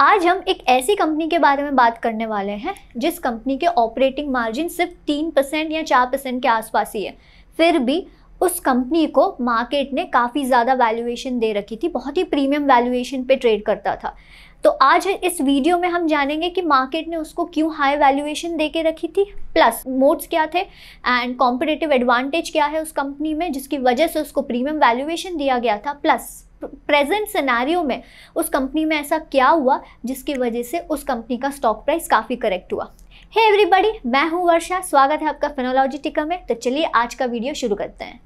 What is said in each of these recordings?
आज हम एक ऐसी कंपनी के बारे में बात करने वाले हैं जिस कंपनी के ऑपरेटिंग मार्जिन सिर्फ तीन परसेंट या चार परसेंट के आसपास ही है फिर भी उस कंपनी को मार्केट ने काफ़ी ज़्यादा वैल्यूएशन दे रखी थी बहुत ही प्रीमियम वैल्यूएशन पे ट्रेड करता था तो आज इस वीडियो में हम जानेंगे कि मार्केट ने उसको क्यों हाई वैल्यूएशन दे के रखी थी प्लस मोड्स क्या थे एंड कॉम्पिटेटिव एडवांटेज क्या है उस कंपनी में जिसकी वजह से उसको प्रीमियम वैल्यूएशन दिया गया था प्लस प्रेजेंट सिनारियों में उस कंपनी में ऐसा क्या हुआ जिसकी वजह से उस कंपनी का स्टॉक प्राइस काफ़ी करेक्ट हुआ हे hey एवरीबॉडी मैं हूं वर्षा स्वागत है आपका फिनोलॉजी टिका में तो चलिए आज का वीडियो शुरू करते हैं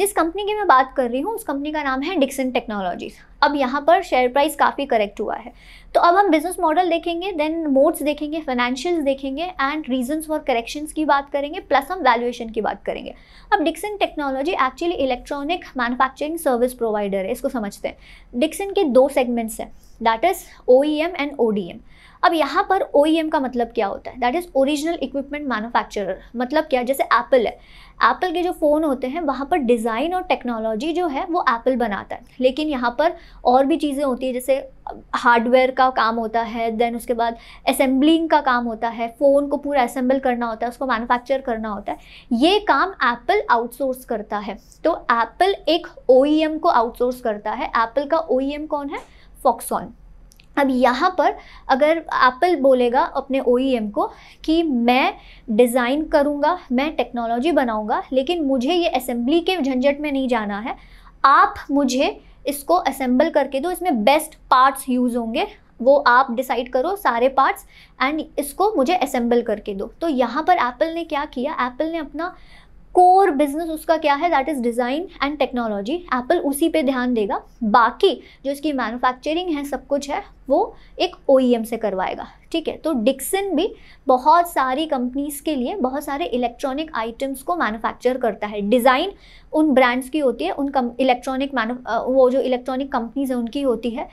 जिस कंपनी की मैं बात कर रही हूँ उस कंपनी का नाम है डिक्सन टेक्नोलॉजीज अब यहाँ पर शेयर प्राइस काफ़ी करेक्ट हुआ है तो अब हम बिजनेस मॉडल देखेंगे देन मोड्स देखेंगे फाइनेंशियल्स देखेंगे एंड रीजंस फॉर करेक्शंस की बात करेंगे प्लस हम वैल्यूएशन की बात करेंगे अब Dixon technology actually electronic manufacturing service provider है इसको समझते हैं डिक्सन के दो सेगमेंट्स हैं that is O and O अब यहाँ पर ओ e का मतलब क्या होता है that is original equipment manufacturer मतलब क्या जैसे एप्पल है एप्पल के जो फ़ोन होते हैं वहाँ पर डिज़ाइन और टेक्नोलॉजी जो है वो एप्पल बनाता है लेकिन यहाँ पर और भी चीज़ें होती है जैसे हार्डवेयर का काम होता है देन उसके बाद असेंबलिंग का काम होता है फ़ोन को पूरा असेंबल करना होता है उसको मैन्युफैक्चर करना होता है ये काम एप्पल आउटसोर्स करता है तो एप्पल एक ओ e को आउटसोर्स करता है एप्पल का ओ e कौन है फॉक्सॉन अब यहाँ पर अगर एप्पल बोलेगा अपने ओ e को कि मैं डिज़ाइन करूँगा मैं टेक्नोलॉजी बनाऊँगा लेकिन मुझे ये असेंबली के झंझट में नहीं जाना है आप मुझे इसको असेंबल करके दो इसमें बेस्ट पार्ट्स यूज़ होंगे वो आप डिसाइड करो सारे पार्ट्स एंड इसको मुझे असेंबल करके दो तो यहाँ पर एप्पल ने क्या किया एप्पल ने अपना कोर बिजनेस उसका क्या है that is design and technology Apple उसी पे ध्यान देगा बाकी जो इसकी मैन्युफैक्चरिंग है सब कुछ है वो एक ओ e से करवाएगा ठीक है तो डिक्सन भी बहुत सारी कंपनीज के लिए बहुत सारे इलेक्ट्रॉनिक आइटम्स को मैन्युफैक्चर करता है डिज़ाइन उन ब्रांड्स की होती है उन इलेक्ट्रॉनिक मैनु वो जो इलेक्ट्रॉनिक कंपनीज हैं उनकी होती है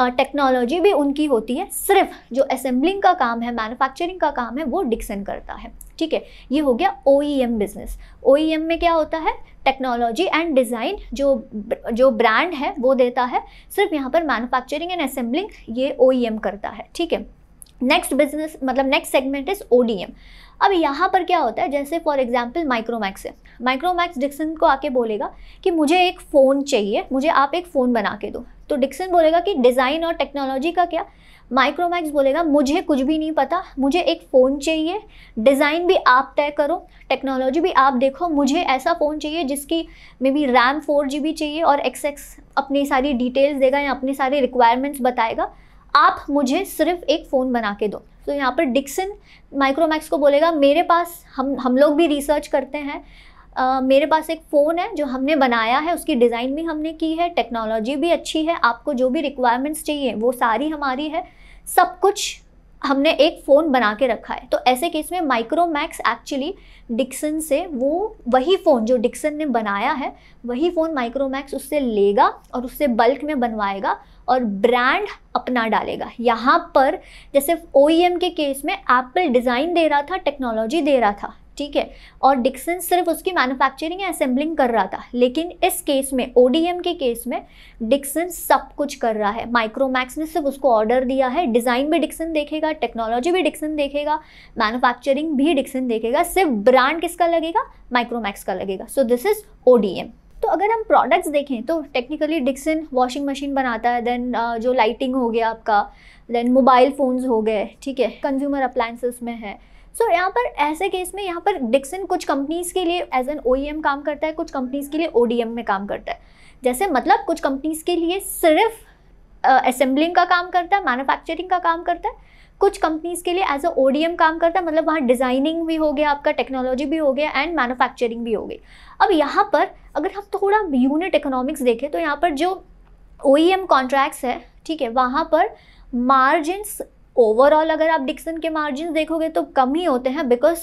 टेक्नोलॉजी भी उनकी होती है सिर्फ जो असेंबलिंग का काम है मैन्युफैक्चरिंग का काम है वो डिक्सन करता है ठीक है ये हो गया ओ बिजनेस ओ में क्या होता है टेक्नोलॉजी एंड डिज़ाइन जो जो ब्रांड है वो देता है सिर्फ यहाँ पर मैन्युफैक्चरिंग एंड असेंबलिंग ये ओ e करता है ठीक है नेक्स्ट बिजनेस मतलब नेक्स्ट सेगमेंट इज ओ अब यहाँ पर क्या होता है जैसे फॉर एग्जाम्पल माइक्रोमैक्स है माइक्रोमैक्स डिक्सन को आके बोलेगा कि मुझे एक फ़ोन चाहिए मुझे आप एक फ़ोन बना के दो तो डिक्सन बोलेगा कि डिज़ाइन और टेक्नोलॉजी का क्या माइक्रोमैक्स बोलेगा मुझे कुछ भी नहीं पता मुझे एक फ़ोन चाहिए डिज़ाइन भी आप तय करो टेक्नोलॉजी भी आप देखो मुझे ऐसा फ़ोन चाहिए जिसकी maybe RAM four G चाहिए और एक्स एक्स अपनी सारी डिटेल्स देगा या अपने सारी रिक्वायरमेंट्स बताएगा आप मुझे सिर्फ एक फ़ोन बना के दो तो यहाँ पर डिक्सन माइक्रोमैक्स को बोलेगा मेरे पास हम हम लोग भी रिसर्च करते हैं Uh, मेरे पास एक फ़ोन है जो हमने बनाया है उसकी डिज़ाइन भी हमने की है टेक्नोलॉजी भी अच्छी है आपको जो भी रिक्वायरमेंट्स चाहिए वो सारी हमारी है सब कुछ हमने एक फ़ोन बना के रखा है तो ऐसे केस में माइक्रो मैक्स एक्चुअली डिक्सन से वो वही फ़ोन जो डिक्सन ने बनाया है वही फ़ोन माइक्रो मैक्स उससे लेगा और उससे बल्क में बनवाएगा और ब्रांड अपना डालेगा यहाँ पर जैसे ओ e के केस में एप्पल डिज़ाइन दे रहा था टेक्नोलॉजी दे रहा था ठीक है और डिक्सन सिर्फ उसकी मैन्युफैक्चरिंग या असेंबलिंग कर रहा था लेकिन इस केस में ओडीएम के केस में डिक्सन सब कुछ कर रहा है माइक्रोमैक्स ने सिर्फ उसको ऑर्डर दिया है डिज़ाइन भी डिक्सन देखेगा टेक्नोलॉजी भी डिक्सन देखेगा मैन्युफैक्चरिंग भी डिक्सन देखेगा सिर्फ ब्रांड किसका लगेगा माइक्रोमैक्स का लगेगा सो दिस इज़ ओडीएम तो अगर हम प्रोडक्ट्स देखें तो टेक्निकली डिक्सन वॉशिंग मशीन बनाता है देन uh, जो लाइटिंग हो गया आपका देन मोबाइल फ़ोन्स हो गए ठीक है कंज्यूमर अप्लाइंसिस में है सो so, यहाँ पर ऐसे केस में यहाँ पर डिक्सन कुछ कंपनीज़ के लिए एज एन ओ काम करता है कुछ कंपनीज़ के लिए ओ में काम करता है जैसे मतलब कुछ कंपनीज़ के लिए सिर्फ असेंबलिंग uh, का काम करता है मैन्युफैक्चरिंग का काम करता है कुछ कंपनीज के लिए एज अ ओडीएम काम करता है मतलब वहाँ डिज़ाइनिंग भी हो गया आपका टेक्नोलॉजी भी हो गया एंड मैनुफैक्चरिंग भी हो गई अब यहाँ पर अगर हम थोड़ा यूनिट इकोनॉमिक्स देखें तो यहाँ पर जो ओ ई एम कॉन्ट्रैक्ट्स है ठीक है वहाँ पर मार्जिनस ओवरऑल अगर आप डिक्सन के मार्जिन देखोगे तो कम ही होते हैं बिकॉज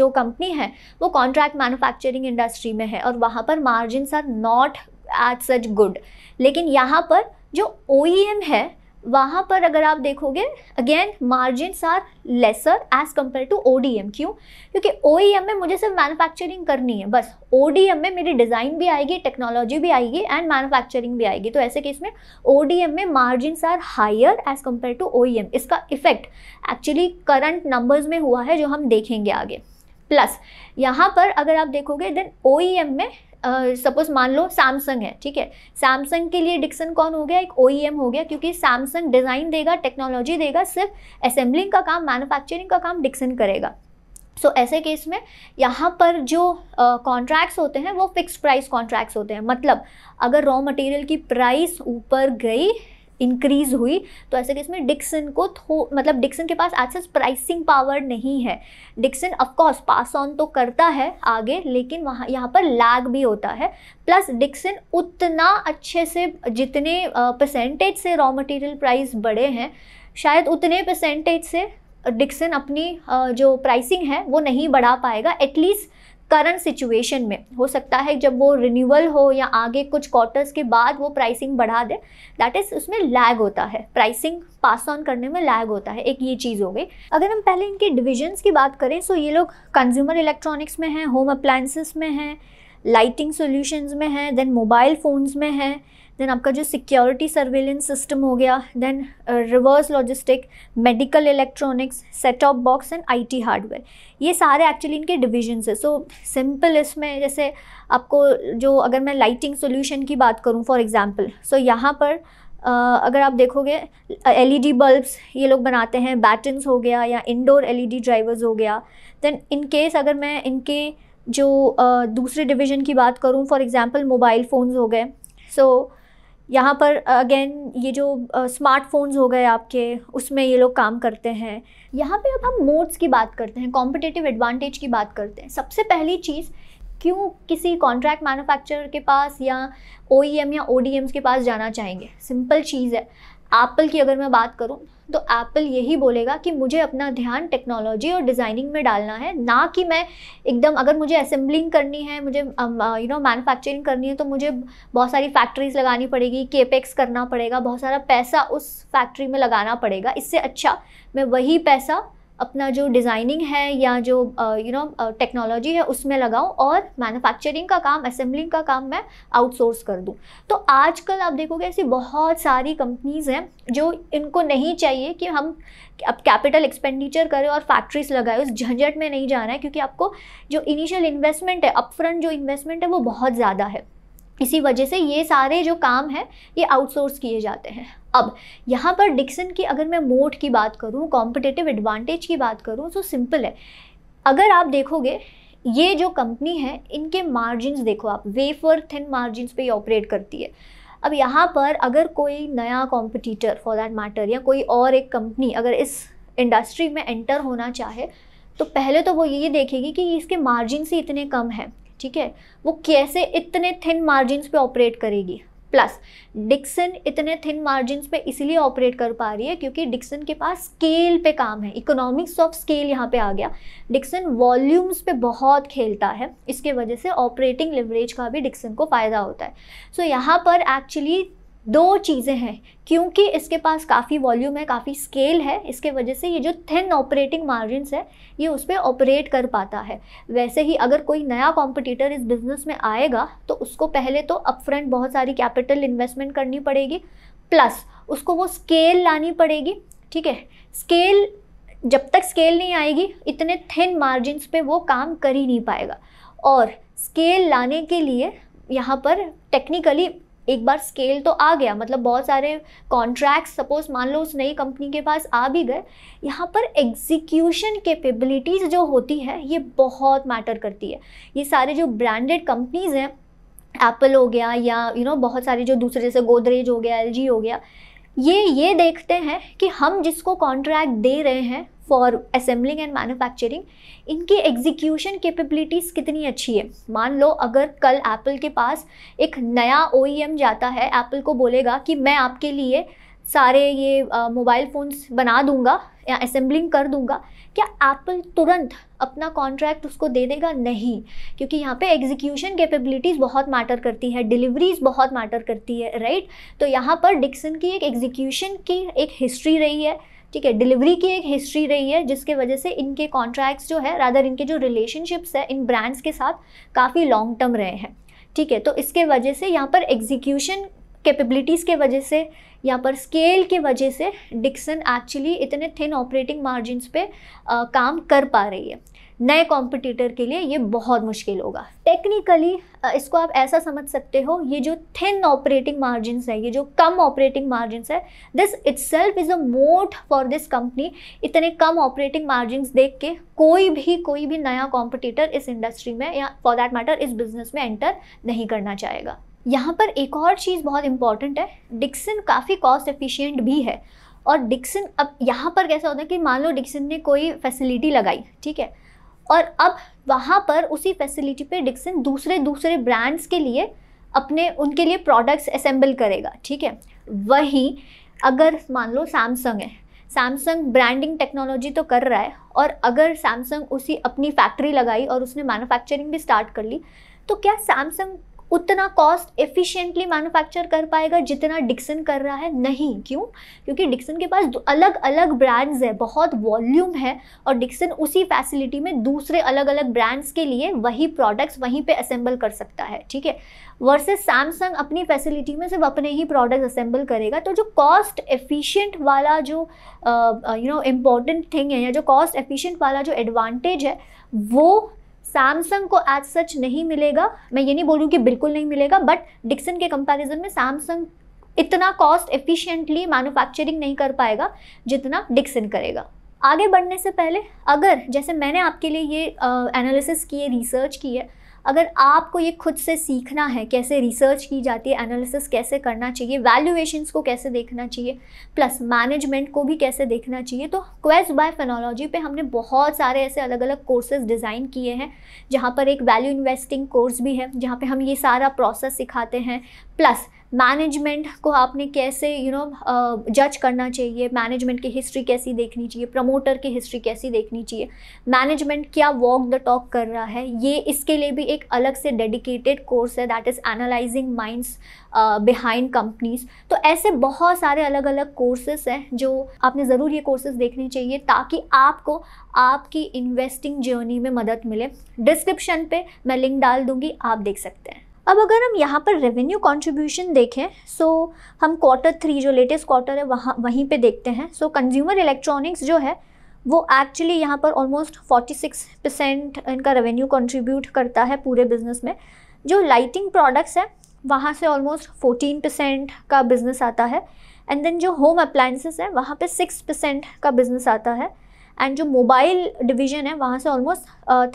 जो कंपनी है वो कॉन्ट्रैक्ट मैन्युफैक्चरिंग इंडस्ट्री में है और वहाँ पर margins are not at such good लेकिन यहाँ पर जो ओ ई एम है वहाँ पर अगर आप देखोगे again margins are lesser as compare to O D M क्यों क्योंकि ओ ई एम में मुझे सिर्फ मैनुफैक्चरिंग करनी है बस ओ डी एम में मेरी डिज़ाइन भी आएगी टेक्नोलॉजी भी आएगी एंड मैनुफैक्चरिंग भी आएगी तो ऐसे केस में ओ में margins are higher as compare to O E M इसका इफेक्ट एक्चुअली करंट नंबर्स में हुआ है जो हम देखेंगे आगे प्लस यहाँ पर अगर आप देखोगे देन ओ e में सपोज मान लो सैमसंग है ठीक है सैमसंग के लिए डिक्सन कौन हो गया एक ओ e हो गया क्योंकि सैमसंग डिज़ाइन देगा टेक्नोलॉजी देगा सिर्फ असेंबलिंग का काम मैन्युफैक्चरिंग का काम डिक्सन करेगा सो so, ऐसे केस में यहाँ पर जो कॉन्ट्रैक्ट्स uh, होते हैं वो फिक्स प्राइस कॉन्ट्रैक्ट्स होते हैं मतलब अगर रॉ मटेरियल की प्राइस ऊपर गई इंक्रीज हुई तो ऐसे केस में डिक्सन को थो मतलब डिक्सन के पास आज प्राइसिंग पावर नहीं है डिक्सन ऑफकोर्स पास ऑन तो करता है आगे लेकिन वहाँ यहाँ पर लैग भी होता है प्लस डिक्सन उतना अच्छे से जितने परसेंटेज से रॉ मटेरियल प्राइस बढ़े हैं शायद उतने परसेंटेज से डिक्सन अपनी जो प्राइसिंग है वो नहीं बढ़ा पाएगा एटलीस्ट करंट सिचुएशन में हो सकता है जब वो रिन्यूअल हो या आगे कुछ क्वार्टर्स के बाद वो प्राइसिंग बढ़ा दे दैट इज़ उसमें लैग होता है प्राइसिंग पास ऑन करने में लैग होता है एक ये चीज़ हो गई अगर हम पहले इनके डिविजन्स की बात करें सो ये लोग कंज्यूमर इलेक्ट्रॉनिक्स में हैं होम अप्लाइंसिस में हैं लाइटिंग सोल्यूशंस में हैं देन मोबाइल फ़ोन्स में हैं देन आपका जो सिक्योरिटी सर्वेलेंस सिस्टम हो गया then reverse logistic medical electronics set top box and IT hardware ये सारे एक्चुअली इनके डिविजन्स है सो सिंपल इसमें जैसे आपको जो अगर मैं लाइटिंग सोल्यूशन की बात करूँ फॉर एग्ज़ाम्पल सो यहाँ पर Uh, अगर आप देखोगे एलईडी uh, बल्ब्स e ये लोग बनाते हैं बैटन्स हो गया या इंडोर एलईडी ड्राइवर्स हो गया देन इन केस अगर मैं इनके जो uh, दूसरे डिवीज़न की बात करूँ फॉर एग्ज़ाम्पल मोबाइल फ़ोन्स हो गए सो so, यहाँ पर अगेन ये जो स्मार्टफोन्स हो गए आपके उसमें ये लोग काम करते हैं यहाँ पे अब हम मोड्स की बात करते हैं कॉम्पिटेटिव एडवांटेज की बात करते हैं सबसे पहली चीज़ क्यों किसी कॉन्ट्रैक्ट मैन्युफैक्चरर के पास या ओ e या ओ के पास जाना चाहेंगे सिंपल चीज़ है एप्पल की अगर मैं बात करूँ तो एप्पल यही बोलेगा कि मुझे अपना ध्यान टेक्नोलॉजी और डिज़ाइनिंग में डालना है ना कि मैं एकदम अगर मुझे असेंबलिंग करनी है मुझे यू नो मैनुफैक्चरिंग करनी है तो मुझे बहुत सारी फैक्ट्रीज लगानी पड़ेगी केपेक्स करना पड़ेगा बहुत सारा पैसा उस फैक्ट्री में लगाना पड़ेगा इससे अच्छा मैं वही पैसा अपना जो डिज़ाइनिंग है या जो यू नो टेक्नोलॉजी है उसमें लगाऊं और मैन्युफैक्चरिंग का काम असेंबलिंग का काम मैं आउटसोर्स कर दूं तो आजकल आप देखोगे ऐसी बहुत सारी कंपनीज़ हैं जो इनको नहीं चाहिए कि हम अब कैपिटल एक्सपेंडिचर करें और फैक्ट्रीज लगाए उस झंझट में नहीं जाना है क्योंकि आपको जो इनिशियल इन्वेस्टमेंट है अपफ्रंट जो इन्वेस्टमेंट है वो बहुत ज़्यादा है इसी वजह से ये सारे जो काम हैं ये आउटसोर्स किए जाते हैं अब यहाँ पर डिक्सन की अगर मैं मोड की बात करूँ कॉम्पिटेटिव एडवांटेज की बात करूँ तो सिंपल है अगर आप देखोगे ये जो कंपनी है इनके मार्जिन देखो आप वेफर थिन मार्जिन पे ऑपरेट करती है अब यहाँ पर अगर कोई नया कॉम्पिटिटर फॉर दैट मैटर या कोई और एक कंपनी अगर इस इंडस्ट्री में एंटर होना चाहे तो पहले तो वो ये देखेगी कि इसके मार्जिन से इतने कम हैं ठीक है वो कैसे इतने थिन मार्जिन पे ऑपरेट करेगी प्लस डिक्सन इतने थिन मार्जिन पे इसलिए ऑपरेट कर पा रही है क्योंकि डिक्सन के पास स्केल पे काम है इकोनॉमिक्स ऑफ स्केल यहाँ पे आ गया डिक्सन वॉल्यूम्स पे बहुत खेलता है इसके वजह से ऑपरेटिंग लिवरेज का भी डिक्सन को फ़ायदा होता है सो so, यहाँ पर एक्चुअली दो चीज़ें हैं क्योंकि इसके पास काफ़ी वॉल्यूम है काफ़ी स्केल है इसके वजह से ये जो थिन ऑपरेटिंग मार्जिन है ये उस पर ऑपरेट कर पाता है वैसे ही अगर कोई नया कॉम्पिटिटर इस बिज़नेस में आएगा तो उसको पहले तो अपफ्रंट बहुत सारी कैपिटल इन्वेस्टमेंट करनी पड़ेगी प्लस उसको वो स्केल लानी पड़ेगी ठीक है स्केल जब तक स्केल नहीं आएगी इतने थिन मार्जिनस पर वो काम कर ही नहीं पाएगा और स्केल लाने के लिए यहाँ पर टेक्निकली एक बार स्केल तो आ गया मतलब बहुत सारे कॉन्ट्रैक्ट सपोज मान लो उस नई कंपनी के पास आ भी गए यहाँ पर एग्जीक्यूशन कैपेबिलिटीज़ जो होती है ये बहुत मैटर करती है ये सारे जो ब्रांडेड कंपनीज़ हैं एप्पल हो गया या यू you नो know, बहुत सारे जो दूसरे जैसे गोदरेज हो गया एल हो गया ये ये देखते हैं कि हम जिसको कॉन्ट्रैक्ट दे रहे हैं फॉर असेंबलिंग एंड मैन्युफैक्चरिंग इनकी एग्जीक्यूशन कैपेबिलिटीज़ कितनी अच्छी है मान लो अगर कल एप्पल के पास एक नया ओ e जाता है एप्पल को बोलेगा कि मैं आपके लिए सारे ये मोबाइल फ़ोन्स बना दूंगा या असेंबलिंग कर दूंगा क्या एप्पल तुरंत अपना कॉन्ट्रैक्ट उसको दे देगा नहीं क्योंकि यहाँ पे एग्जीक्यूशन कैपेबिलिटीज़ बहुत मैटर करती है डिलीवरीज बहुत मैटर करती है राइट तो यहाँ पर डिक्सन की एक एग्जीक्यूशन की एक हिस्ट्री रही है ठीक है डिलीवरी की एक हिस्ट्री रही है जिसके वजह से इनके कॉन्ट्रैक्ट्स जो है रादर इनके जो रिलेशनशिप्स है इन ब्रांड्स के साथ काफ़ी लॉन्ग टर्म रहे हैं ठीक है तो इसके वजह से यहाँ पर एग्जीक्यूशन कैपेबिलिटीज़ के वजह से यहाँ पर स्केल के वजह से डिक्सन एक्चुअली इतने थिन ऑपरेटिंग मार्जिनस पे आ, काम कर पा रही है नए कॉम्पिटिटर के लिए ये बहुत मुश्किल होगा टेक्निकली इसको आप ऐसा समझ सकते हो ये जो थिन ऑपरेटिंग मार्जिनस है ये जो कम ऑपरेटिंग मार्जिनस है this self is a moat for this company इतने कम ऑपरेटिंग मार्जिनस देख के कोई भी कोई भी नया कॉम्पिटिटर इस इंडस्ट्री में या फॉर दैट मैटर इस बिजनेस में एंटर नहीं करना चाहेगा यहाँ पर एक और चीज़ बहुत इंपॉर्टेंट है डिक्सन काफ़ी कॉस्ट एफिशिएंट भी है और डिक्सन अब यहाँ पर कैसा होता है कि मान लो डिक्सन ने कोई फैसिलिटी लगाई ठीक है और अब वहाँ पर उसी फैसिलिटी पे डिक्सन दूसरे दूसरे ब्रांड्स के लिए अपने उनके लिए प्रोडक्ट्स असेंबल करेगा ठीक है वहीं अगर मान लो सैमसंग है सैमसंग ब्रांडिंग टेक्नोलॉजी तो कर रहा है और अगर सैमसंग उसी अपनी फैक्ट्री लगाई और उसने मैनुफैक्चरिंग भी स्टार्ट कर ली तो क्या सैमसंग उतना कॉस्ट एफिशिएंटली मैन्युफैक्चर कर पाएगा जितना डिक्सन कर रहा है नहीं क्यों क्योंकि डिक्सन के पास अलग अलग ब्रांड्स है बहुत वॉल्यूम है और डिक्सन उसी फैसिलिटी में दूसरे अलग अलग ब्रांड्स के लिए वही प्रोडक्ट्स वहीं पे असेंबल कर सकता है ठीक है वर्सेज सैमसंग अपनी फैसिलिटी में सिर्फ अपने ही प्रोडक्ट्स असेंबल करेगा तो जो कॉस्ट एफिशिएंट वाला जो यू नो इम्पॉर्टेंट थिंग है या जो कॉस्ट एफिशिएंट वाला जो एडवांटेज है वो सैमसंग को एज सच नहीं मिलेगा मैं ये नहीं बोल रही हूँ कि बिल्कुल नहीं मिलेगा बट डिक्सन के कंपैरिजन में सैमसंग इतना कॉस्ट एफिशिएंटली मैन्युफैक्चरिंग नहीं कर पाएगा जितना डिक्सन करेगा आगे बढ़ने से पहले अगर जैसे मैंने आपके लिए ये एनालिसिस की है रिसर्च की है अगर आपको ये खुद से सीखना है कैसे रिसर्च की जाती है एनालिसिस कैसे करना चाहिए वैल्यूएशंस को कैसे देखना चाहिए प्लस मैनेजमेंट को भी कैसे देखना चाहिए तो क्वेस्ट बाय फेनोलॉजी पे हमने बहुत सारे ऐसे अलग अलग कोर्सेज डिज़ाइन किए हैं जहाँ पर एक वैल्यू इन्वेस्टिंग कोर्स भी है जहाँ पर हम ये सारा प्रोसेस सिखाते हैं प्लस मैनेजमेंट को आपने कैसे यू नो जज करना चाहिए मैनेजमेंट की हिस्ट्री कैसी देखनी चाहिए प्रमोटर की हिस्ट्री कैसी देखनी चाहिए मैनेजमेंट क्या वॉक द टॉक कर रहा है ये इसके लिए भी एक अलग से डेडिकेटेड कोर्स है that is analysing minds behind companies तो ऐसे बहुत सारे अलग अलग कोर्सेस हैं जो आपने ज़रूर ये कोर्सेज देखने चाहिए ताकि आपको आपकी इन्वेस्टिंग जर्नी में मदद मिले डिस्क्रिप्शन पे मैं लिंक डाल दूँगी आप देख सकते हैं अब अगर हम यहाँ पर रेवेन्यू कंट्रीब्यूशन देखें सो हम क्वार्टर थ्री जो लेटेस्ट क्वार्टर है वहाँ वहीं पे देखते हैं सो कंज्यूमर इलेक्ट्रॉनिक्स जो है वो एक्चुअली यहाँ पर ऑलमोस्ट 46 परसेंट इनका रेवेन्यू कंट्रीब्यूट करता है पूरे बिजनेस में जो लाइटिंग प्रोडक्ट्स है वहाँ से ऑलमोस्ट फोटीन परसेंट का बिजनेस आता है एंड देन जो होम अप्लाइंसिस है वहाँ पर सिक्स परसेंट का बिजनेस आता है एंड जो मोबाइल डिवीजन है वहाँ से ऑलमोस्ट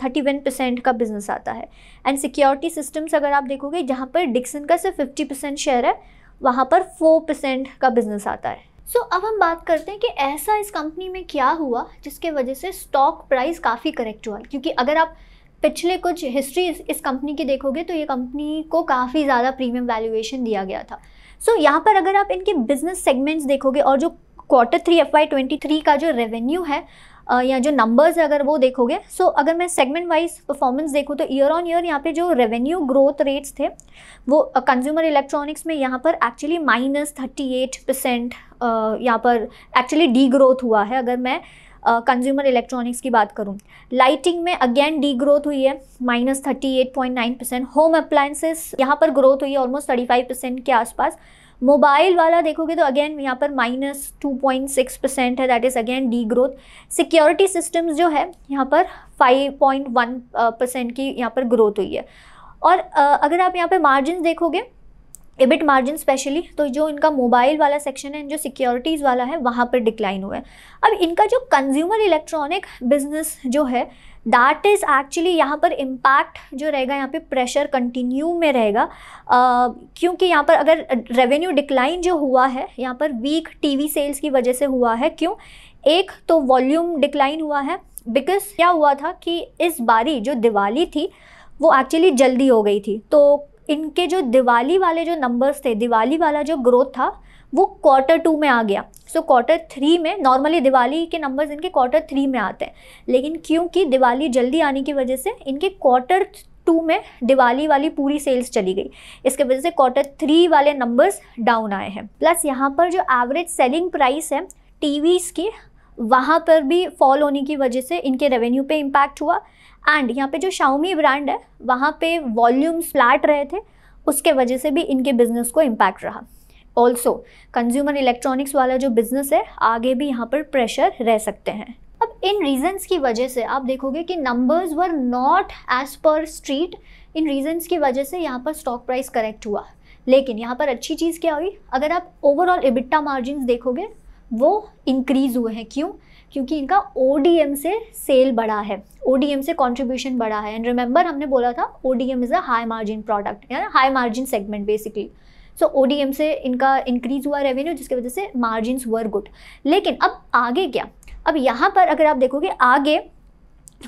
थर्टी वन परसेंट का बिजनेस आता है एंड सिक्योरिटी सिस्टम्स अगर आप देखोगे जहाँ पर डिक्सन का सिर्फ फिफ्टी परसेंट शेयर है वहाँ पर फोर परसेंट का बिजनेस आता है सो so, अब हम बात करते हैं कि ऐसा इस कंपनी में क्या हुआ जिसके वजह से स्टॉक प्राइस काफ़ी करेक्ट हुआ क्योंकि अगर आप पिछले कुछ हिस्ट्री इस कंपनी की देखोगे तो ये कंपनी को काफ़ी ज़्यादा प्रीमियम वैल्यूएशन दिया गया था सो so, यहाँ पर अगर आप इनके बिजनेस सेगमेंट्स देखोगे और जो quarter three F Y twenty three का जो रेवेन्यू है या जो नंबर्स है अगर वो देखोगे सो so, अगर मैं सेगमेंट वाइज परफॉर्मेंस देखूँ तो ईयर ऑन ईयर यहाँ पे जो रेवेन्यू ग्रोथ रेट्स थे वो कंज्यूमर इलेक्ट्रॉनिक्स में यहाँ पर actually minus thirty eight percent यहाँ पर एक्चुअली डी ग्रोथ हुआ है अगर मैं कंज्यूमर uh, इलेक्ट्रॉनिक्स की बात करूँ लाइटिंग में अगेन डी ग्रोथ हुई है minus thirty eight point nine percent home appliances यहाँ पर ग्रोथ हुई है ऑलमोस्ट थर्टी फाइव परसेंट के आसपास मोबाइल वाला देखोगे तो अगेन यहाँ पर minus two point six percent है that is again degrowth security systems जो है यहाँ पर फाइव पॉइंट वन परसेंट की यहाँ पर ग्रोथ हुई है और uh, अगर आप यहाँ पर मार्जिन देखोगे एबिट मार्जिन स्पेशली तो जो इनका मोबाइल वाला सेक्शन है जो सिक्योरिटीज़ वाला है वहाँ पर डिक्लाइन हुआ है अब इनका जो कंज्यूमर इलेक्ट्रॉनिक बिजनेस जो है दैट इज़ एक्चुअली यहाँ पर इम्पैक्ट जो रहेगा यहाँ पे प्रेशर कंटिन्यू में रहेगा क्योंकि यहाँ पर अगर रेवेन्यू डिक्लाइन जो हुआ है यहाँ पर वीक टीवी सेल्स की वजह से हुआ है क्यों एक तो वॉल्यूम डिक्लाइन हुआ है बिकॉज क्या हुआ था कि इस बारी जो दिवाली थी वो एक्चुअली जल्दी हो गई थी तो इनके जो दिवाली वाले जो नंबर्स थे दिवाली वाला जो ग्रोथ था वो क्वार्टर टू में आ गया सो क्वार्टर थ्री में नॉर्मली दिवाली के नंबर्स इनके क्वार्टर थ्री में आते हैं लेकिन क्योंकि दिवाली जल्दी आने की वजह से इनके क्वार्टर टू में दिवाली वाली पूरी सेल्स चली गई इसके वजह से क्वार्टर थ्री वाले नंबर्स डाउन आए हैं प्लस यहाँ पर जो एवरेज सेलिंग प्राइस है टीवीज़ की वहाँ पर भी फॉल होने की वजह से इनके रेवेन्यू पे इम्पैक्ट हुआ एंड यहाँ पे जो शाओमी ब्रांड है वहाँ पे वॉल्यूम फ्लैट रहे थे उसके वजह से भी इनके बिज़नेस को इम्पैक्ट रहा ऑल्सो कंज्यूमर इलेक्ट्रॉनिक्स वाला जो बिज़नेस है आगे भी यहाँ पर प्रेशर रह सकते हैं अब इन रीजंस की वजह से आप देखोगे कि numbers were not as per street इन रीजंस की वजह से यहाँ पर स्टॉक प्राइस करेक्ट हुआ लेकिन यहाँ पर अच्छी चीज़ क्या हुई अगर आप ओवरऑल इबिट्टा मार्जिन देखोगे वो इंक्रीज़ हुए हैं क्यों क्योंकि इनका ओ से सेल बढ़ा है ओ से कॉन्ट्रीब्यूशन बढ़ा है एंड रिमेंबर हमने बोला था O D M is a high margin product या high margin segment basically so ओ से इनका इंक्रीज हुआ रेवेन्यू जिसकी वजह से मार्जिन वर गुड लेकिन अब आगे क्या अब यहाँ पर अगर आप देखोगे आगे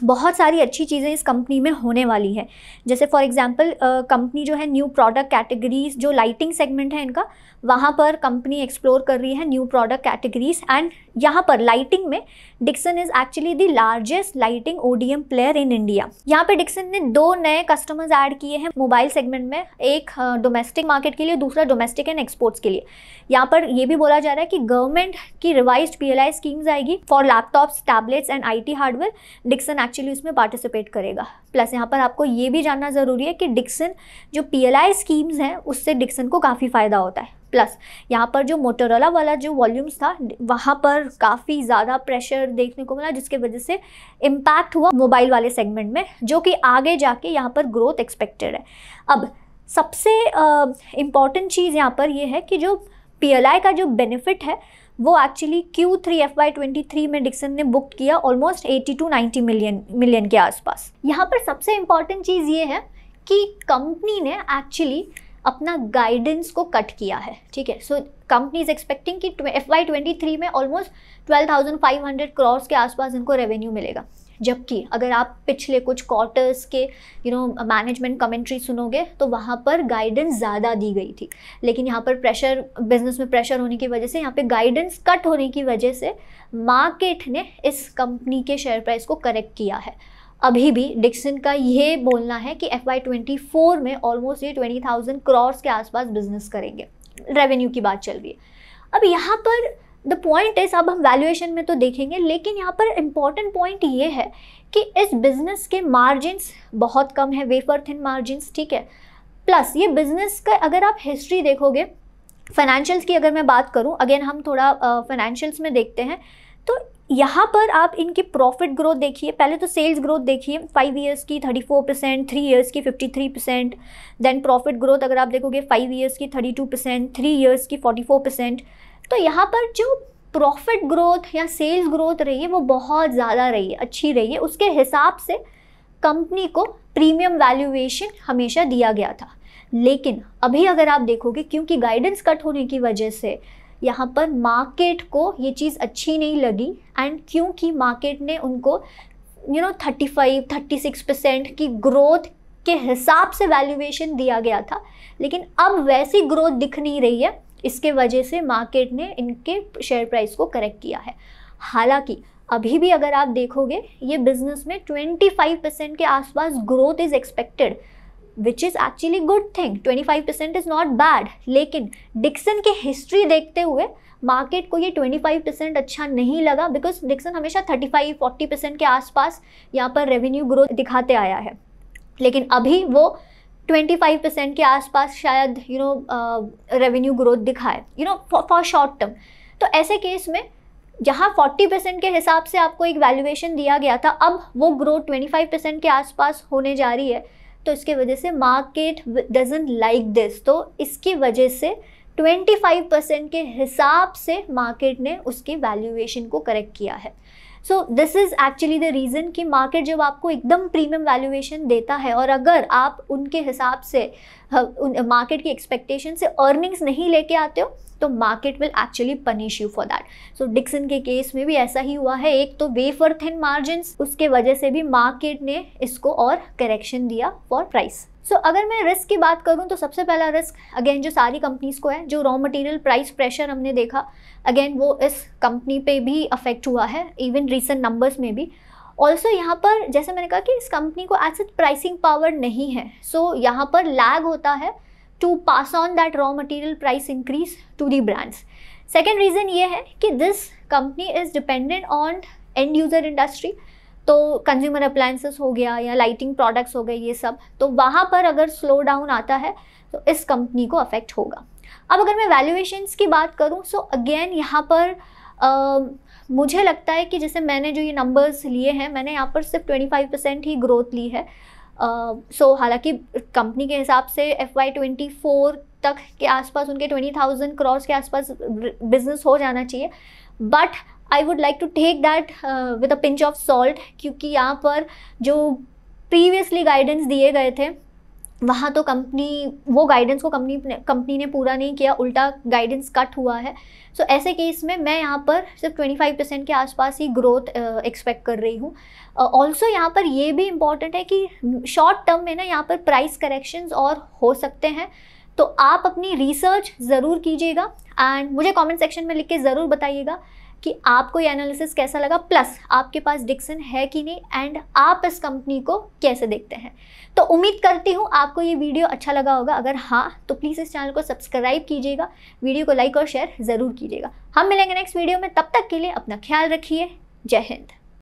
बहुत सारी अच्छी चीज़ें इस कंपनी में होने वाली है जैसे फॉर एग्जांपल कंपनी जो है न्यू प्रोडक्ट कैटेगरीज जो लाइटिंग सेगमेंट है इनका वहाँ पर कंपनी एक्सप्लोर कर रही है न्यू प्रोडक्ट कैटेगरीज एंड यहाँ पर लाइटिंग में Dixon is actually the largest lighting ODM player in India यहाँ पे डिक्सन ने दो नए कस्टमर्स ऐड किए हैं मोबाइल सेगमेंट में एक डोमेस्टिक हाँ, मार्केट के लिए दूसरा डोमेस्टिक एंड एक्सपोर्ट्स के लिए यहाँ पर यह भी बोला जा रहा है कि गवर्नमेंट की रिवाइज पी स्कीम्स आएगी for laptops tablets and I hardware Dixon actually उसमें पार्टिसिपेट करेगा प्लस यहाँ पर आपको ये भी जानना ज़रूरी है कि डिक्सन जो पी स्कीम्स हैं उससे डिक्सन को काफ़ी फ़ायदा होता है प्लस यहाँ पर जो मोटोरोला वाला जो वॉल्यूम्स था वहाँ पर काफ़ी ज़्यादा प्रेशर देखने को मिला जिसके वजह से इम्पैक्ट हुआ मोबाइल वाले सेगमेंट में जो कि आगे जाके यहाँ पर ग्रोथ एक्सपेक्टेड है अब सबसे इम्पॉर्टेंट चीज़ यहाँ पर यह है कि जो पी का जो बेनिफिट है वो actually Q three F twenty three में डिक्सन ने बुक किया almost eighty two ninety million million के आसपास यहाँ पर सबसे इम्पॉर्टेंट चीज़ ये है कि कंपनी ने एक्चुअली अपना गाइडेंस को कट किया है ठीक है सो कंपनी इज एक्सपेक्टिंग कि एफ वाई ट्वेंटी थ्री में almost twelve thousand five hundred crore के आसपास इनको रेवेन्यू मिलेगा जबकि अगर आप पिछले कुछ क्वार्टर्स के यू नो मैनेजमेंट कमेंट्री सुनोगे तो वहाँ पर गाइडेंस ज़्यादा दी गई थी लेकिन यहाँ पर प्रेशर बिजनेस में प्रेशर होने की वजह से यहाँ पे गाइडेंस कट होने की वजह से मार्केट ने इस कंपनी के शेयर प्राइस को करेक्ट किया है अभी भी डिक्सन का ये बोलना है कि एफ वाई ट्वेंटी फोर में ऑलमोस्ट ये ट्वेंटी थाउजेंड क्रॉर्स के आसपास बिजनेस करेंगे रेवेन्यू की बात चल रही है अब यहाँ पर द पॉइंट इज अब हम वैल्यूएशन में तो देखेंगे लेकिन यहाँ पर इम्पॉर्टेंट पॉइंट ये है कि इस बिज़नेस के मार्जिनस बहुत कम है वेफर थिन मार्जिनस ठीक है प्लस ये बिज़नेस का अगर आप हिस्ट्री देखोगे फाइनेंशियल्स की अगर मैं बात करूँ अगेन हम थोड़ा फाइनेंशियल्स uh, में देखते हैं तो यहाँ पर आप इनकी प्रॉफिट ग्रोथ देखिए पहले तो सेल्स ग्रोथ देखिए फाइव ईयर्स की thirty four percent three years की fifty three percent then profit growth अगर आप देखोगे फाइव ईयर्स की thirty two percent three years की फोर्टी फोर परसेंट तो यहाँ पर जो प्रॉफिट ग्रोथ या सेल्स ग्रोथ रही है वो बहुत ज़्यादा रही है अच्छी रही है उसके हिसाब से कंपनी को प्रीमियम वैल्यूएशन हमेशा दिया गया था लेकिन अभी अगर आप देखोगे क्योंकि गाइडेंस कट होने की वजह से यहाँ पर मार्केट को ये चीज़ अच्छी नहीं लगी एंड क्योंकि मार्केट ने उनको you know thirty five thirty six percent की ग्रोथ के हिसाब से वैल्यूएशन दिया गया था लेकिन अब वैसी ग्रोथ दिख नहीं रही है इसके वजह से मार्केट ने इनके शेयर प्राइस को करेक्ट किया है हालांकि अभी भी अगर आप देखोगे ये बिजनेस में 25 परसेंट के आसपास growth is expected which is actually good thing 25 percent is not bad लेकिन डिक्सन की हिस्ट्री देखते हुए मार्केट को ये 25 परसेंट अच्छा नहीं लगा बिकॉज डिक्सन हमेशा 35 40 परसेंट के आसपास यहाँ पर रेवेन्यू ग्रोथ दिखाते आया है लेकिन अभी वो 25 परसेंट के आसपास शायद यू नो रेवेन्यू ग्रोथ दिखाए you know for short term तो ऐसे केस में जहाँ 40 परसेंट के हिसाब से आपको एक वैल्यूएशन दिया गया था अब वो ग्रोथ 25 परसेंट के आसपास होने जा रही है तो इसके वजह से मार्केट डजेंट लाइक दिस तो इसकी वजह से 25 परसेंट के हिसाब से मार्केट ने उसकी वैल्यूएशन को करेक्ट किया है so this is actually the reason कि मार्केट जब आपको एकदम प्रीमियम वैल्यूएशन देता है और अगर आप उनके हिसाब से मार्केट की एक्सपेक्टेशन से अर्निंग्स नहीं लेके आते हो तो market will actually punish you for that so Dixon के केस में भी ऐसा ही हुआ है एक तो वे फॉर थिन मार्जिन उसके वजह से भी मार्केट ने इसको और करेक्शन दिया फॉर प्राइस सो so, अगर मैं रिस्क की बात करूं तो सबसे पहला रिस्क अगेन जो सारी कंपनीज को है जो रॉ मटेरियल प्राइस प्रेशर हमने देखा अगेन वो इस कंपनी पे भी अफेक्ट हुआ है इवन रिसेंट नंबर्स में भी ऑल्सो यहाँ पर जैसे मैंने कहा कि इस कंपनी को एज प्राइसिंग पावर नहीं है सो so, यहाँ पर लैग होता है to pass on that raw material price increase to the brands second reason ये है कि this company is dependent on end user industry तो कंज्यूमर अप्लाइंसेस हो गया या लाइटिंग प्रोडक्ट्स हो गए ये सब तो वहाँ पर अगर स्लो डाउन आता है तो इस कंपनी को अफेक्ट होगा अब अगर मैं वैल्यूएशंस की बात करूँ सो अगेन यहाँ पर uh, मुझे लगता है कि जैसे मैंने जो ये नंबर्स लिए हैं मैंने यहाँ पर सिर्फ 25 परसेंट ही ग्रोथ ली है सो uh, so, हालांकि कंपनी के हिसाब से एफ वाई ट्वेंटी फोर तक के आसपास उनके ट्वेंटी थाउजेंड क्रॉस के आसपास बिजनेस हो जाना चाहिए but I would like to take that with a pinch of salt क्योंकि यहाँ पर जो प्रीवियसली गाइडेंस दिए गए थे वहाँ तो कंपनी वो गाइडेंस को कंपनी कंपनी ने पूरा नहीं किया उल्टा गाइडेंस कट हुआ है सो so, ऐसे केस में मैं यहाँ पर सिर्फ 25 परसेंट के आसपास ही ग्रोथ एक्सपेक्ट कर रही हूँ ऑल्सो uh, यहाँ पर ये भी इम्पॉर्टेंट है कि शॉर्ट टर्म में ना यहाँ पर प्राइस करेक्शन और हो सकते हैं तो आप अपनी रिसर्च ज़रूर कीजिएगा एंड मुझे कमेंट सेक्शन में लिख के ज़रूर बताइएगा कि आपको ये एनालिसिस कैसा लगा प्लस आपके पास डिक्सन है कि नहीं एंड आप इस कंपनी को कैसे देखते हैं तो उम्मीद करती हूँ आपको ये वीडियो अच्छा लगा होगा अगर हाँ तो प्लीज़ इस चैनल को सब्सक्राइब कीजिएगा वीडियो को लाइक और शेयर ज़रूर कीजिएगा हम मिलेंगे नेक्स्ट वीडियो में तब तक के लिए अपना ख्याल रखिए जय हिंद